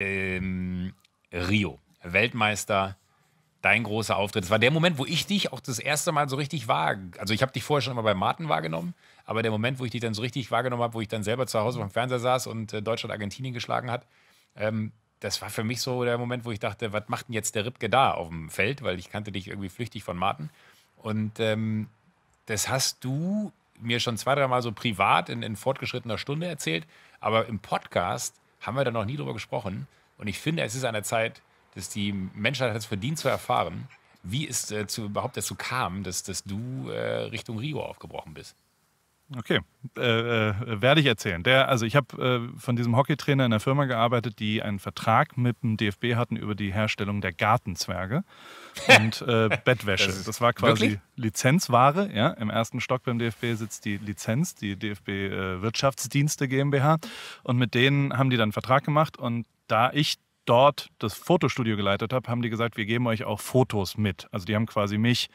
ähm, Rio, Weltmeister, dein großer Auftritt. Das war der Moment, wo ich dich auch das erste Mal so richtig war. Also ich habe dich vorher schon immer bei Martin wahrgenommen, aber der Moment, wo ich dich dann so richtig wahrgenommen habe, wo ich dann selber zu Hause beim Fernseher saß und äh, Deutschland Argentinien geschlagen hat, ähm, das war für mich so der Moment, wo ich dachte, was macht denn jetzt der Ripke da auf dem Feld? Weil ich kannte dich irgendwie flüchtig von Martin. Und ähm, das hast du mir schon zwei, dreimal so privat in, in fortgeschrittener Stunde erzählt, aber im Podcast haben wir da noch nie drüber gesprochen. Und ich finde, es ist an der Zeit, dass die Menschheit es verdient zu erfahren, wie es äh, zu, überhaupt dazu kam, dass, dass du äh, Richtung Rio aufgebrochen bist. Okay, äh, äh, werde ich erzählen. Der, also ich habe äh, von diesem Hockeytrainer in der Firma gearbeitet, die einen Vertrag mit dem DFB hatten über die Herstellung der Gartenzwerge und äh, Bettwäsche. Das, das, war quasi wirklich? Lizenzware. Ja, im ersten Stock beim DFB sitzt die Lizenz, die DFB äh, Wirtschaftsdienste GmbH. Und mit denen haben die dann einen Vertrag gemacht. Und da ich dort das Fotostudio geleitet habe, haben die gesagt, wir geben euch auch Fotos mit. Also die haben quasi mich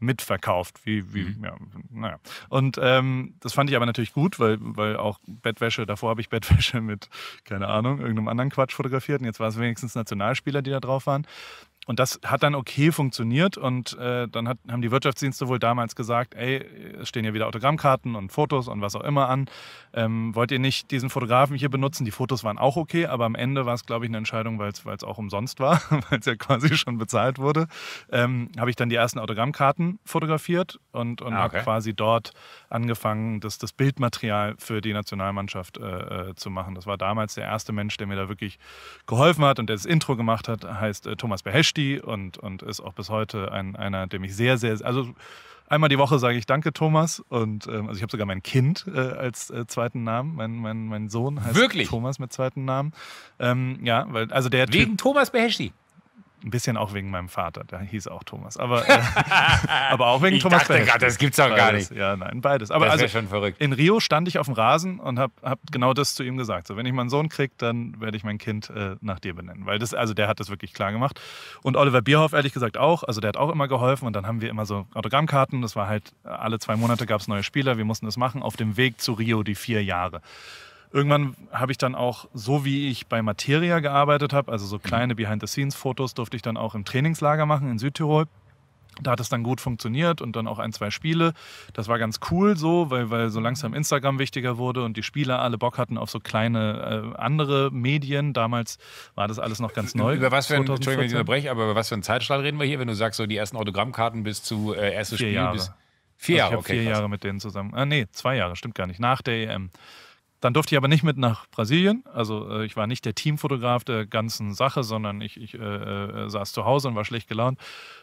mitverkauft. Wie, wie, mhm. ja, naja. Und ähm, das fand ich aber natürlich gut, weil, weil auch Bettwäsche, davor habe ich Bettwäsche mit, keine Ahnung, irgendeinem anderen Quatsch fotografiert. Und jetzt war es wenigstens Nationalspieler, die da drauf waren. Und das hat dann okay funktioniert und äh, dann hat, haben die Wirtschaftsdienste wohl damals gesagt, ey, es stehen ja wieder Autogrammkarten und Fotos und was auch immer an. Ähm, wollt ihr nicht diesen Fotografen hier benutzen? Die Fotos waren auch okay, aber am Ende war es, glaube ich, eine Entscheidung, weil es auch umsonst war, weil es ja quasi schon bezahlt wurde. Ähm, habe ich dann die ersten Autogrammkarten fotografiert und, und ah, okay. habe quasi dort angefangen, das, das Bildmaterial für die Nationalmannschaft äh, äh, zu machen. Das war damals der erste Mensch, der mir da wirklich geholfen hat und der das Intro gemacht hat, heißt äh, Thomas Behesch Basti und, und ist auch bis heute ein, einer, dem ich sehr, sehr, also einmal die Woche sage ich Danke, Thomas. Und ähm, also ich habe sogar mein Kind äh, als äh, zweiten Namen. Mein, mein, mein Sohn heißt Wirklich? Thomas mit zweiten Namen. Ähm, ja, weil also der Wegen typ, Thomas Beheschi. Ein bisschen auch wegen meinem Vater, der hieß auch Thomas. Aber, äh, aber auch wegen ich Thomas dachte grad, Das gibt's doch gar nicht. Ja, nein, beides. Aber das also, schon verrückt. In Rio stand ich auf dem Rasen und habe hab genau das zu ihm gesagt. So, wenn ich meinen Sohn kriege, dann werde ich mein Kind äh, nach dir benennen. Weil das, also der hat das wirklich klar gemacht. Und Oliver Bierhoff, ehrlich gesagt, auch. Also der hat auch immer geholfen. Und dann haben wir immer so Autogrammkarten. Das war halt, alle zwei Monate gab es neue Spieler. Wir mussten das machen. Auf dem Weg zu Rio die vier Jahre irgendwann habe ich dann auch, so wie ich bei Materia gearbeitet habe, also so mhm. kleine Behind-the-Scenes-Fotos durfte ich dann auch im Trainingslager machen in Südtirol. Da hat es dann gut funktioniert und dann auch ein, zwei Spiele. Das war ganz cool so, weil, weil so langsam Instagram wichtiger wurde und die Spieler alle Bock hatten auf so kleine äh, andere Medien. Damals war das alles noch ganz neu. Über was für ein, Entschuldigung, wenn ich unterbreche, aber über was für einen Zeitstrahl reden wir hier, wenn du sagst, so die ersten Autogrammkarten bis zu äh, erstes Spiel? Jahre. Bis vier Jahre, also ich okay. Vier krass. Jahre mit denen zusammen. Ah, nee, zwei Jahre, stimmt gar nicht. Nach der EM. Dann durfte ich aber nicht mit nach Brasilien. Also äh, ich war nicht der Teamfotograf der ganzen Sache, sondern ich, ich äh, äh saß zu Hause und war schlecht gelaunt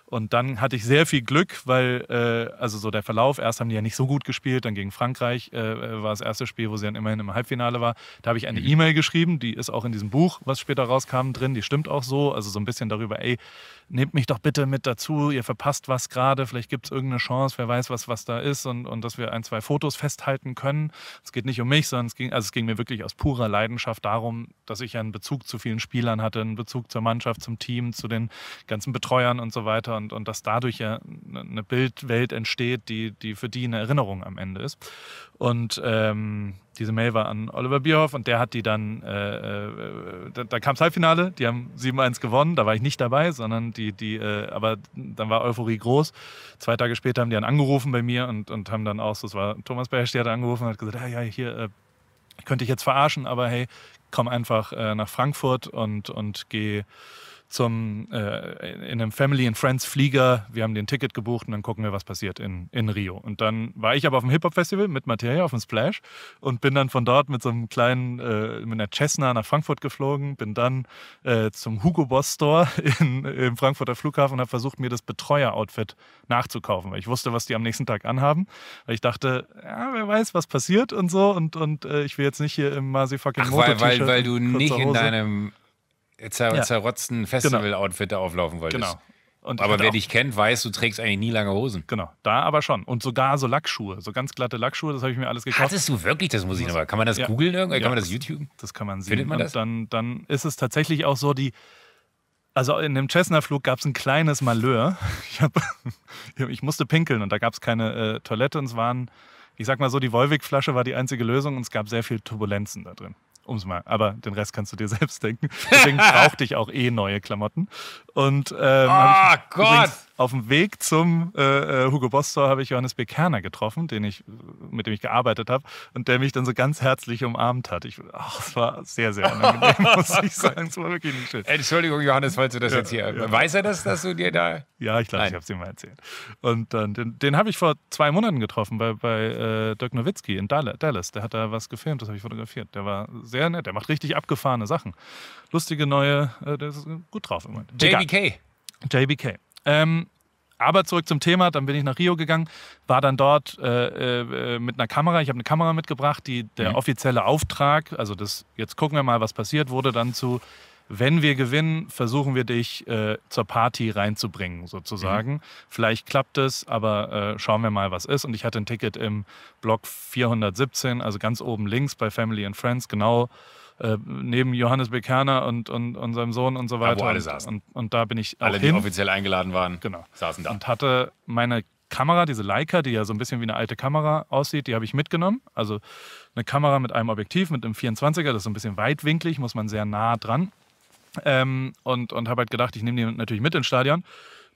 und dann hatte ich sehr viel Glück, weil, äh, also so der Verlauf, erst haben die ja nicht so gut gespielt, dann gegen Frankreich äh, äh, war das erste Spiel, wo sie dann immerhin im Halbfinale war. Da habe ich eine mhm. E-Mail geschrieben, die ist auch in diesem Buch, was später rauskam, drin, die stimmt auch so. Also so ein bisschen darüber, ey, nehmt mich doch bitte mit dazu, ihr verpasst was gerade, vielleicht gibt es irgendeine Chance, wer weiß, was, was da ist und, und dass wir ein, zwei Fotos festhalten können. Es geht nicht um mich, sondern es ging, also es ging mir wirklich aus purer Leidenschaft darum, dass ich einen Bezug zu vielen Spielern hatte, einen Bezug zur Mannschaft, zum Team, zu den ganzen Betreuern und so weiter und, und dass dadurch ja eine ne Bildwelt entsteht, die, die für die eine Erinnerung am Ende ist. Und ähm, diese Mail war an Oliver Bierhoff und der hat die dann, äh, äh, da, da kam das Halbfinale, die haben 7-1 gewonnen, da war ich nicht dabei, sondern die, die, äh, aber dann war Euphorie groß. Zwei Tage später haben die dann angerufen bei mir und, und haben dann auch, das war Thomas Bersch, der hat angerufen und hat gesagt, ja, ja, hier, äh, könnte ich jetzt verarschen, aber hey, komm einfach äh, nach Frankfurt und, und geh zum, äh, in einem Family and Friends Flieger. Wir haben den Ticket gebucht und dann gucken wir, was passiert in, in Rio. Und dann war ich aber auf dem Hip-Hop-Festival mit Materia auf dem Splash und bin dann von dort mit so einem kleinen, äh, mit einer Cessna nach Frankfurt geflogen, bin dann äh, zum Hugo Boss Store in, im Frankfurter Flughafen und habe versucht, mir das Betreuer-Outfit nachzukaufen, weil ich wusste, was die am nächsten Tag anhaben. Weil ich dachte, ja, wer weiß, was passiert und so und, und äh, ich will jetzt nicht hier im Masi fucking Ach, weil, weil, weil du nicht in deinem zer ja. zerrotzten genau. Festival-Outfit da auflaufen wolltest. Genau. Und aber wer dich kennt, weiß, du trägst eigentlich nie lange Hosen. Genau, da aber schon. Und sogar so Lackschuhe, so ganz glatte Lackschuhe, das habe ich mir alles gekauft. Hattest du wirklich, das muss ich nochmal. Kann man das ja. googeln irgendwie? Ja, kann man das YouTube? Das kann man sehen. Findet man das? Und dann, dann ist es tatsächlich auch so, die. Also in dem Cessna-Flug gab es ein kleines Malheur. Ich, hab, ich musste pinkeln und da gab es keine äh, Toilette und es waren, ich sag mal so, die Wolwig-Flasche war die einzige Lösung und es gab sehr viel Turbulenzen da drin. Um's mal, aber den Rest kannst du dir selbst denken. Deswegen brauchte ich auch eh neue Klamotten. Und, ähm, oh Gott! Übrigens, auf dem Weg zum äh, äh, Hugo Boss Store habe ich Johannes B. Kerner getroffen, den ich, mit dem ich gearbeitet habe und der mich dann so ganz herzlich umarmt hat. Ich, ach, es war sehr, sehr unangenehm, muss oh ich sagen. Es war wirklich nicht schön. Entschuldigung, Johannes, falls du das ja, jetzt hier. Ja. Weiß er das, dass du dir da. Ja, ich glaube, ich habe es ihm mal erzählt. Und dann, den, den habe ich vor zwei Monaten getroffen bei, bei äh, Dirk Nowitzki in Dallas. Der hat da was gefilmt, das habe ich fotografiert. Der war sehr nett, der macht richtig abgefahrene Sachen. Lustige neue, äh, der ist gut drauf JBK. JBK. Ähm, aber zurück zum Thema, dann bin ich nach Rio gegangen, war dann dort äh, äh, mit einer Kamera. Ich habe eine Kamera mitgebracht, die der mhm. offizielle Auftrag, also das, jetzt gucken wir mal, was passiert, wurde dann zu, wenn wir gewinnen, versuchen wir dich äh, zur Party reinzubringen, sozusagen. Mhm. Vielleicht klappt es, aber äh, schauen wir mal, was ist. Und ich hatte ein Ticket im Block 417, also ganz oben links bei Family and Friends, genau äh, neben Johannes Bekerner und, und, und seinem Sohn und so weiter. Da, wo alle saßen. Und, und, und da bin ich Alle, die offiziell eingeladen waren, genau. saßen da. Und hatte meine Kamera, diese Leica, die ja so ein bisschen wie eine alte Kamera aussieht, die habe ich mitgenommen. Also eine Kamera mit einem Objektiv, mit einem 24er, das ist so ein bisschen weitwinklig, muss man sehr nah dran. Ähm, und und habe halt gedacht, ich nehme die natürlich mit ins Stadion.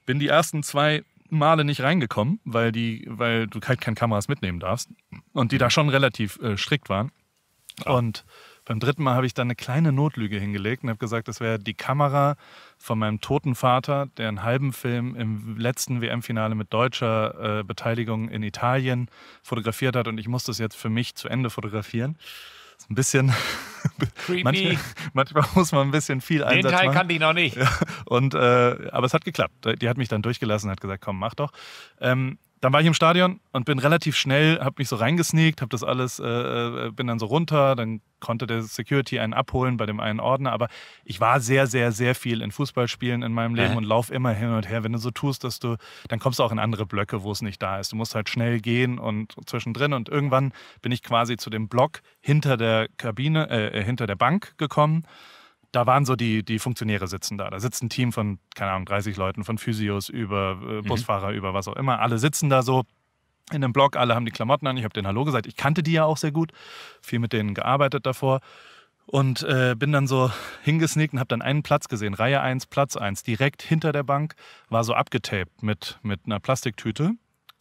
Bin die ersten zwei Male nicht reingekommen, weil, die, weil du halt keine Kameras mitnehmen darfst. Und die da schon relativ äh, strikt waren. Ja. Und beim dritten Mal habe ich dann eine kleine Notlüge hingelegt und habe gesagt, das wäre die Kamera von meinem toten Vater, der einen halben Film im letzten WM-Finale mit deutscher äh, Beteiligung in Italien fotografiert hat und ich muss das jetzt für mich zu Ende fotografieren Ist ein bisschen. Manchmal, manchmal, muss man ein bisschen viel Einsatz Den Teil machen. kannte ich noch nicht. Ja, und, äh, aber es hat geklappt. Die hat mich dann durchgelassen, hat gesagt, komm, mach doch. Ähm, dann war ich im Stadion und bin relativ schnell, habe mich so reingesneakt, habe das alles, äh, äh, bin dann so runter, dann konnte der Security einen abholen bei dem einen Ordner, aber ich war sehr, sehr, sehr viel in Fußballspielen in meinem Leben äh. und lauf immer hin und her. Wenn du so tust, dass du, dann kommst du auch in andere Blöcke, wo es nicht da ist. Du musst halt schnell gehen und zwischendrin und irgendwann bin ich quasi zu dem Block hinter der Kabine, äh, äh hinter der Bank gekommen da waren so die, die Funktionäre sitzen da. Da sitzt ein Team von, keine Ahnung, 30 Leuten, von Physios über äh, mhm. Busfahrer, mhm. über was auch immer. Alle sitzen da so in einem Blog, alle haben die Klamotten an. Ich habe denen Hallo gesagt. Ich kannte die ja auch sehr gut, viel mit denen gearbeitet davor. Und äh, bin dann so hingesneakt und habe dann einen Platz gesehen, Reihe 1, Platz 1. Direkt hinter der Bank war so abgetaped mit, mit einer Plastiktüte.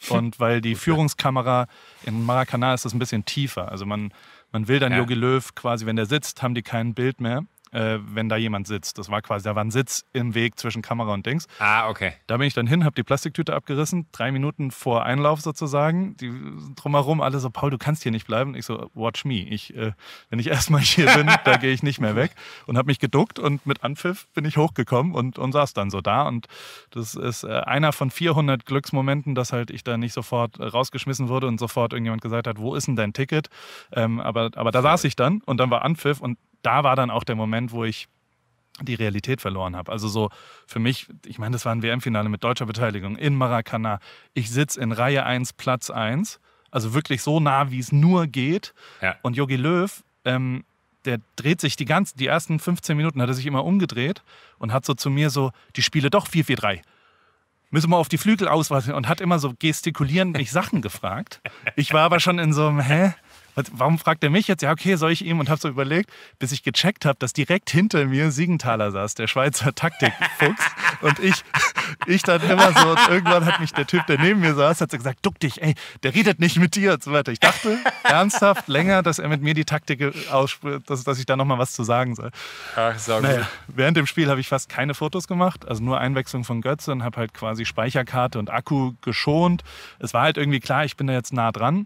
Und weil die Führungskamera in Maracanã ist das ein bisschen tiefer. Also man, man will dann ja. Löw quasi, wenn der sitzt, haben die kein Bild mehr äh, wenn da jemand sitzt. Das war quasi, da war ein Sitz im Weg zwischen Kamera und Dings. Ah, okay. Da bin ich dann hin, habe die Plastiktüte abgerissen, drei Minuten vor Einlauf sozusagen. Die drumherum alle so, Paul, du kannst hier nicht bleiben. Ich so, watch me. Ich, äh, wenn ich erstmal hier bin, da gehe ich nicht mehr weg. Und habe mich geduckt und mit Anpfiff bin ich hochgekommen und, und saß dann so da. Und das ist äh, einer von 400 Glücksmomenten, dass halt ich da nicht sofort rausgeschmissen wurde und sofort irgendjemand gesagt hat, wo ist denn dein Ticket? Ähm, aber, aber da saß ich dann und dann war Anpfiff und da war dann auch der Moment, wo ich die Realität verloren habe. Also so für mich, ich meine, das war ein WM-Finale mit deutscher Beteiligung in Maracana. Ich sitze in Reihe 1, Platz 1, also wirklich so nah, wie es nur geht. Ja. Und Yogi Löw, ähm, der dreht sich die ganzen, die ersten 15 Minuten hat er sich immer umgedreht und hat so zu mir so, die Spiele doch 4-4-3 müssen wir auf die Flügel ausweichen und hat immer so gestikulierend mich Sachen gefragt. Ich war aber schon in so einem, hä? warum fragt er mich jetzt? Ja, okay, soll ich ihm? Und habe so überlegt, bis ich gecheckt habe, dass direkt hinter mir Siegenthaler saß, der Schweizer Taktikfuchs. und ich, ich dann immer so, und irgendwann hat mich der Typ, der neben mir saß, hat so gesagt, duck dich, ey, der redet nicht mit dir und so weiter. Ich dachte ernsthaft länger, dass er mit mir die Taktik ausspricht, dass, dass ich da nochmal was zu sagen soll. Ach, sag naja, während dem Spiel habe ich fast keine Fotos gemacht, also nur Einwechslung von Götze und habe halt quasi Speicherkarte und Akku geschont. Es war halt irgendwie klar, ich bin da jetzt nah dran.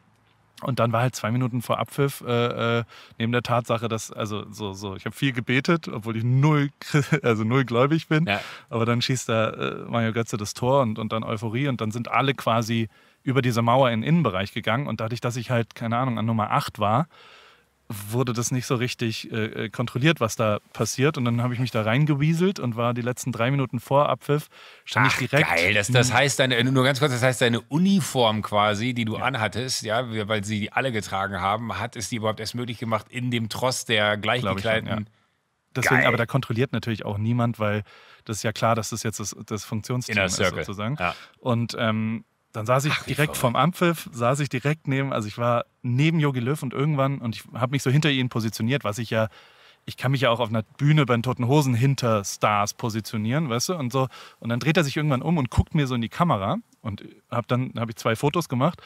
Und dann war halt zwei Minuten vor Abpfiff, äh, äh, neben der Tatsache, dass, also so, so, ich habe viel gebetet, obwohl ich null, also null gläubig bin. Ja. Aber dann schießt da äh, Mario Götze das Tor und, und dann Euphorie und dann sind alle quasi über diese Mauer in den Innenbereich gegangen. Und dadurch, dass ich halt, keine Ahnung, an Nummer 8 war, wurde das nicht so richtig äh, äh, kontrolliert, was da passiert. Und dann habe ich mich da reingewieselt und war die letzten drei Minuten vor Abpfiff, stand Ach, ich direkt. Geil, das, das heißt deine, nur ganz kurz, das heißt deine Uniform quasi, die du ja. anhattest, ja, weil sie die alle getragen haben, hat es die überhaupt erst möglich gemacht in dem Tross der gleichgekleideten. Deswegen, Geil. aber da kontrolliert natürlich auch niemand, weil das ist ja klar, dass das jetzt das, das Funktionsteam ist sozusagen. Ja. Und ähm, dann saß ich Ach, direkt vorm Ampfiff, saß ich direkt neben, also ich war neben Yogi Löw und irgendwann und ich habe mich so hinter ihn positioniert, was ich ja, ich kann mich ja auch auf einer Bühne bei den Toten Hosen hinter Stars positionieren, weißt du, und so. Und dann dreht er sich irgendwann um und guckt mir so in die Kamera und hab dann habe ich zwei Fotos gemacht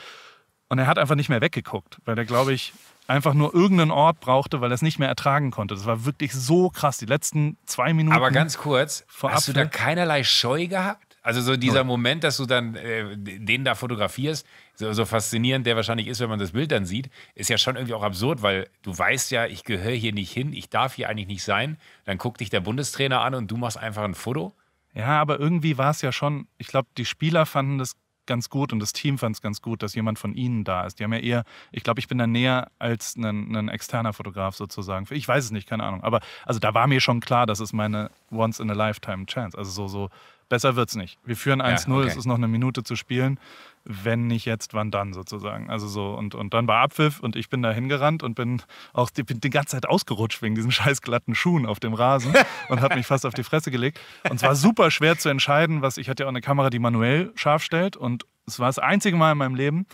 und er hat einfach nicht mehr weggeguckt, weil er, glaube ich, einfach nur irgendeinen Ort brauchte, weil er es nicht mehr ertragen konnte. Das war wirklich so krass, die letzten zwei Minuten. Aber ganz kurz, hast Apfel. du da keinerlei Scheu gehabt? Also so dieser Moment, dass du dann äh, den da fotografierst, so, so, faszinierend der wahrscheinlich ist, wenn man das Bild dann sieht, ist ja schon irgendwie auch absurd, weil du weißt ja, ich gehöre hier nicht hin, ich darf hier eigentlich nicht sein. Dann guckt dich der Bundestrainer an und du machst einfach ein Foto. Ja, aber irgendwie war es ja schon, ich glaube, die Spieler fanden das ganz gut und das Team fand es ganz gut, dass jemand von ihnen da ist. Die haben ja eher, ich glaube, ich bin da näher als ein, ein externer Fotograf sozusagen. Ich weiß es nicht, keine Ahnung. Aber also da war mir schon klar, das ist meine Once in a Lifetime Chance. Also so, so Besser wird's nicht. Wir führen 1-0, ja, okay. es ist noch eine Minute zu spielen. Wenn nicht jetzt, wann dann sozusagen? Also so, und, und dann war Abpfiff und ich bin da hingerannt und bin auch die, bin die ganze Zeit ausgerutscht wegen diesen scheiß glatten Schuhen auf dem Rasen und habe mich fast auf die Fresse gelegt. Und es war super schwer zu entscheiden, was ich hatte ja auch eine Kamera, die manuell scharf stellt und es war das einzige Mal in meinem Leben,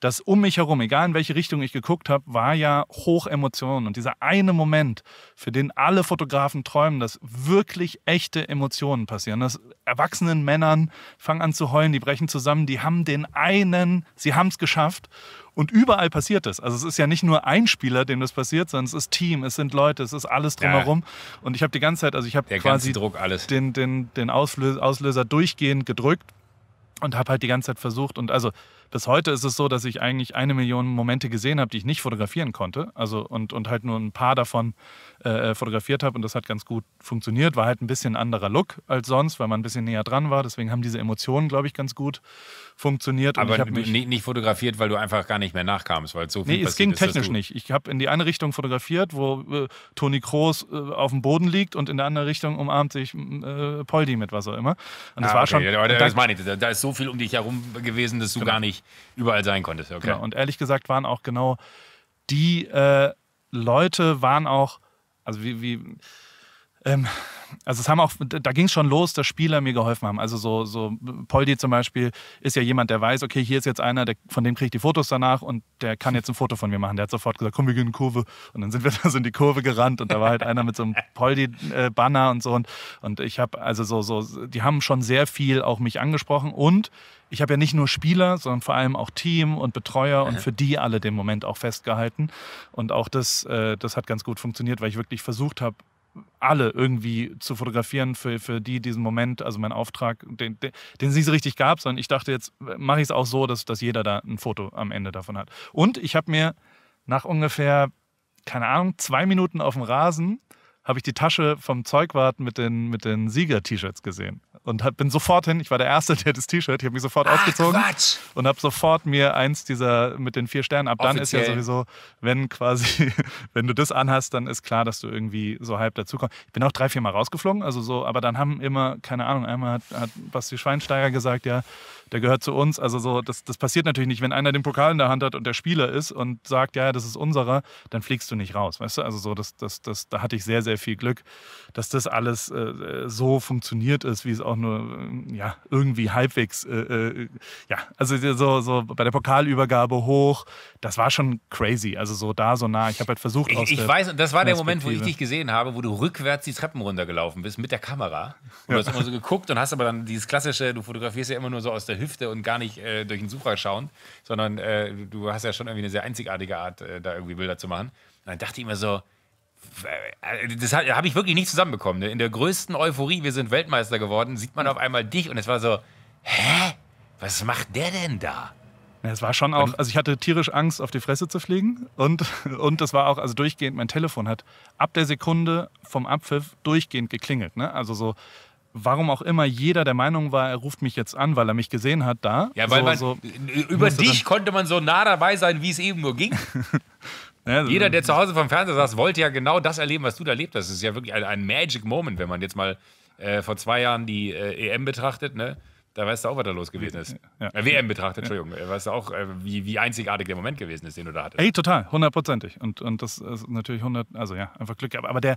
das um mich herum, egal in welche Richtung ich geguckt habe, war ja Hochemotionen. Und dieser eine Moment, für den alle Fotografen träumen, dass wirklich echte Emotionen passieren. Dass erwachsenen Männern fangen an zu heulen, die brechen zusammen, die haben den einen, sie haben es geschafft. Und überall passiert es. Also es ist ja nicht nur ein Spieler, dem das passiert, sondern es ist Team, es sind Leute, es ist alles drumherum. Ja. Und ich habe die ganze Zeit, also ich habe quasi Druck, den, den, den Auslöser durchgehend gedrückt, und habe halt die ganze Zeit versucht und also bis heute ist es so, dass ich eigentlich eine Million Momente gesehen habe, die ich nicht fotografieren konnte, also und, und halt nur ein paar davon äh, äh fotografiert habe und das hat ganz gut funktioniert, war halt ein bisschen anderer Look als sonst, weil man ein bisschen näher dran war, deswegen haben diese Emotionen, glaube ich, ganz gut funktioniert. Aber nicht, nicht fotografiert, weil du einfach gar nicht mehr nachkamst, weil so viel Nee, es ging technisch nicht. Ich habe in die eine Richtung fotografiert, wo äh, Toni Kroos äh, auf dem Boden liegt und in der anderen Richtung umarmt sich mm, äh, Poldi mit was auch immer. Und das ah, war okay. schon. Ja, das, das meine ich. Da, da ist so viel um dich herum gewesen, dass du genau. gar nicht überall sein konntest. Okay. Genau. Und ehrlich gesagt waren auch genau die äh, Leute waren auch, also wie, wie ähm, also es haben auch, da ging es schon los, dass Spieler mir geholfen haben. Also so, so Poldi zum Beispiel ist ja jemand, der weiß, okay, hier ist jetzt einer, der, von dem kriege ich die Fotos danach und der kann jetzt ein Foto von mir machen. Der hat sofort gesagt, komm, wir gehen in die Kurve. Und dann sind wir da so in die Kurve gerannt und da war halt einer mit so einem Poldi-Banner und so. Und, und ich habe, also so, so, die haben schon sehr viel auch mich angesprochen und ich habe ja nicht nur Spieler, sondern vor allem auch Team und Betreuer und für die alle den Moment auch festgehalten. Und auch das, äh, das hat ganz gut funktioniert, weil ich wirklich versucht habe, alle irgendwie zu fotografieren für, für die diesen Moment, also mein Auftrag, den, den, den es nicht so richtig gab, sondern ich dachte, jetzt mache ich es auch so, dass, dass jeder da ein Foto am Ende davon hat. Und ich habe mir nach ungefähr, keine Ahnung, zwei Minuten auf dem Rasen, habe ich die Tasche vom Zeugwart mit den, mit den Sieger-T-Shirts gesehen und hab, bin sofort hin. Ich war der Erste, der das T-Shirt, ich habe mich sofort Ach, ausgezogen Quatsch. und habe sofort mir eins dieser mit den vier Sternen. Ab Offiziell. dann ist ja sowieso, wenn quasi, wenn du das anhast, dann ist klar, dass du irgendwie so halb dazukommst. Ich bin auch drei, vier Mal rausgeflogen, also so, aber dann haben immer, keine Ahnung, einmal hat, hat Basti Schweinsteiger gesagt, ja, der gehört zu uns. Also so, das, das passiert natürlich nicht. Wenn einer den Pokal in der Hand hat und der Spieler ist und sagt, ja, das ist unserer, dann fliegst du nicht raus, weißt du? Also so, das, das, das, da hatte ich sehr, sehr viel Glück, dass das alles äh, so funktioniert ist, wie es auch nur äh, ja, irgendwie halbwegs, äh, äh ja, also so, so bei der Pokalübergabe hoch, das war schon crazy. Also so da, so nah. Ich habe halt versucht, ich, ich weiß, das war der Moment, wo ich dich gesehen habe, wo du rückwärts die Treppen runtergelaufen bist mit der Kamera. Und ja. du hast immer so geguckt und hast aber dann dieses klassische, du fotografierst ja immer nur so aus der Hüfte und gar nicht äh, durch den Sucher schauen, sondern äh, du hast ja schon irgendwie eine sehr einzigartige Art, äh, da irgendwie Bilder zu machen. Und dann dachte ich immer so, das habe ich wirklich nicht zusammenbekommen. Ne? In der größten Euphorie, wir sind Weltmeister geworden, sieht man hm. auf einmal dich und es war so, hä? Was macht der denn da? es war schon auch, also ich hatte tierisch Angst, auf die Fresse zu fliegen. Und, und das war auch, also durchgehend, mein Telefon hat ab der Sekunde vom Abpfiff durchgehend geklingelt. Ne? Also so, warum auch immer jeder der Meinung war, er ruft mich jetzt an, weil er mich gesehen hat da. Ja, weil so, man, so, über dich konnte man so nah dabei sein, wie es eben nur ging. Jeder, der zu Hause vom Fernseher saß, wollte ja genau das erleben, was du da erlebt hast. Es ist ja wirklich ein, ein, Magic Moment, wenn man jetzt mal äh, vor zwei Jahren die äh, EM betrachtet, ne? Da weißt du auch, was da los gewesen ist. Ja. Äh, WM betrachtet, Entschuldigung. Ja. Äh, weißt du auch, äh, wie, wie einzigartig der Moment gewesen ist, den du da hattest. Ey, total, hundertprozentig. Und, und das ist natürlich hundert, also ja, einfach Glück. Aber, aber der,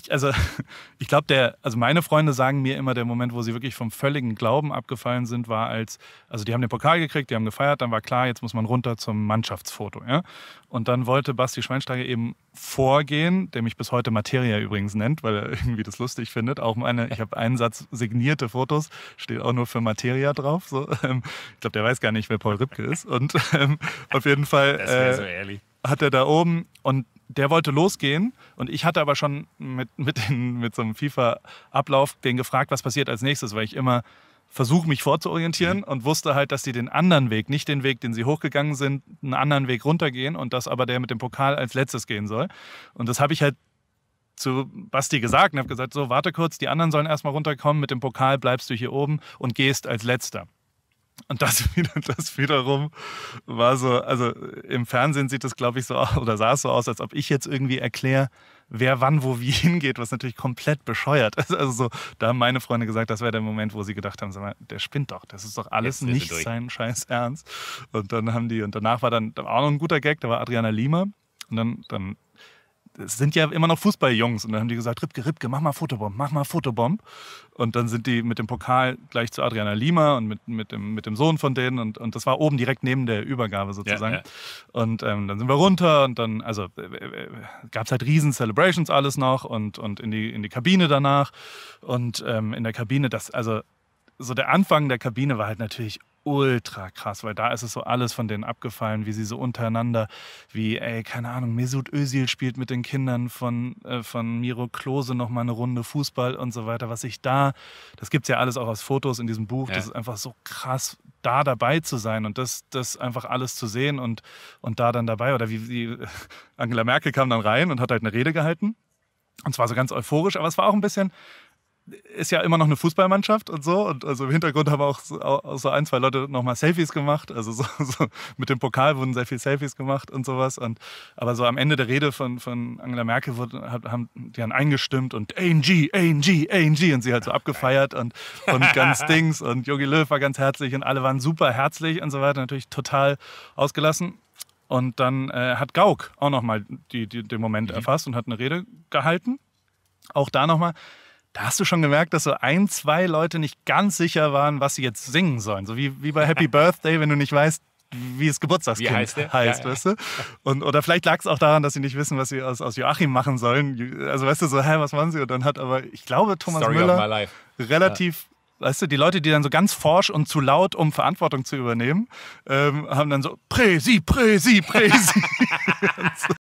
ich, also, ich glaube, der, also meine Freunde sagen mir immer, der Moment, wo sie wirklich vom völligen Glauben abgefallen sind, war als, also die haben den Pokal gekriegt, die haben gefeiert, dann war klar, jetzt muss man runter zum Mannschaftsfoto, ja. Und dann wollte Basti Schweinsteiger eben vorgehen, der mich bis heute Materia übrigens nennt, weil er irgendwie das lustig findet. Auch meine, ich habe einen Satz signierte Fotos, steht auch nur für Materia drauf. So. Ähm, ich glaube, der weiß gar nicht, wer Paul Rübke ist. Und ähm, auf jeden Fall. Das wäre äh, so ehrlich hat er da oben und der wollte losgehen und ich hatte aber schon mit, mit, den, mit so einem FIFA-Ablauf den gefragt, was passiert als nächstes, weil ich immer versuche, mich vorzuorientieren mhm. und wusste halt, dass die den anderen Weg, nicht den Weg, den sie hochgegangen sind, einen anderen Weg runtergehen und dass aber der mit dem Pokal als letztes gehen soll. Und das habe ich halt zu Basti gesagt und habe gesagt, so warte kurz, die anderen sollen erstmal runterkommen, mit dem Pokal bleibst du hier oben und gehst als letzter. Und das, wieder, das wiederum war so, also im Fernsehen sieht das, glaube ich, so aus, oder sah es so aus, als ob ich jetzt irgendwie erkläre, wer wann wo wie hingeht, was natürlich komplett bescheuert ist. Also so, da haben meine Freunde gesagt, das wäre der Moment, wo sie gedacht haben, sag mal, der spinnt doch, das ist doch alles nicht sein scheiß Ernst. Und dann haben die, und danach war dann auch noch ein guter Gag, da war Adriana Lima. Und dann, dann es sind ja immer noch Fußballjungs. Und dann haben die gesagt, Ripke, Ripke, mach mal Fotobomb, mach mal Fotobomb. Und dann sind die mit dem Pokal gleich zu Adriana Lima und mit, mit, dem, mit dem Sohn von denen. Und, und das war oben direkt neben der Übergabe sozusagen. Ja, ja. Und ähm, dann sind wir runter und dann, also äh, äh gab es halt riesen Celebrations alles noch und, und in, die, in die Kabine danach. Und ähm, in der Kabine, das, also so der Anfang der Kabine war halt natürlich ultra krass, weil da ist es so alles von denen abgefallen, wie sie so untereinander, wie, ey, keine Ahnung, Mesut Özil spielt mit den Kindern von, äh, von Miro Klose nochmal eine Runde Fußball und so weiter, was ich da, das gibt es ja alles auch aus Fotos in diesem Buch, ja. das ist einfach so krass, da dabei zu sein und das, das einfach alles zu sehen und, und da dann dabei, oder wie, wie Angela Merkel kam dann rein und hat halt eine Rede gehalten und zwar so ganz euphorisch, aber es war auch ein bisschen, ist ja immer noch eine Fußballmannschaft und so. Und also im Hintergrund haben auch so, ein, zwei Leute nochmal Selfies gemacht. Also so, so, mit dem Pokal wurden sehr viele Selfies gemacht und sowas. Und, aber so am Ende der Rede von, von Angela Merkel wurde, haben die dann eingestimmt und ANG, ANG, ANG. Und sie halt so abgefeiert und, und ganz Dings. Und Jogi Löw war ganz herzlich und alle waren super herzlich und so weiter. Natürlich total ausgelassen. Und dann äh, hat Gauck auch nochmal die, die, den Moment mhm. erfasst und hat eine Rede gehalten. Auch da nochmal da hast du schon gemerkt, dass so ein, zwei Leute nicht ganz sicher waren, was sie jetzt singen sollen. So wie, wie bei Happy Birthday, wenn du nicht weißt, wie es Geburtstagskind wie heißt, heißt ja, weißt du? Und, oder vielleicht lag es auch daran, dass sie nicht wissen, was sie aus, aus Joachim machen sollen. Also weißt du, so, hä, was machen sie? Und dann hat aber, ich glaube, Thomas Story Müller relativ ja weißt du, die Leute, die dann so ganz forsch und zu laut, um Verantwortung zu übernehmen, ähm, haben dann so Präsi, Präsi, Präsi.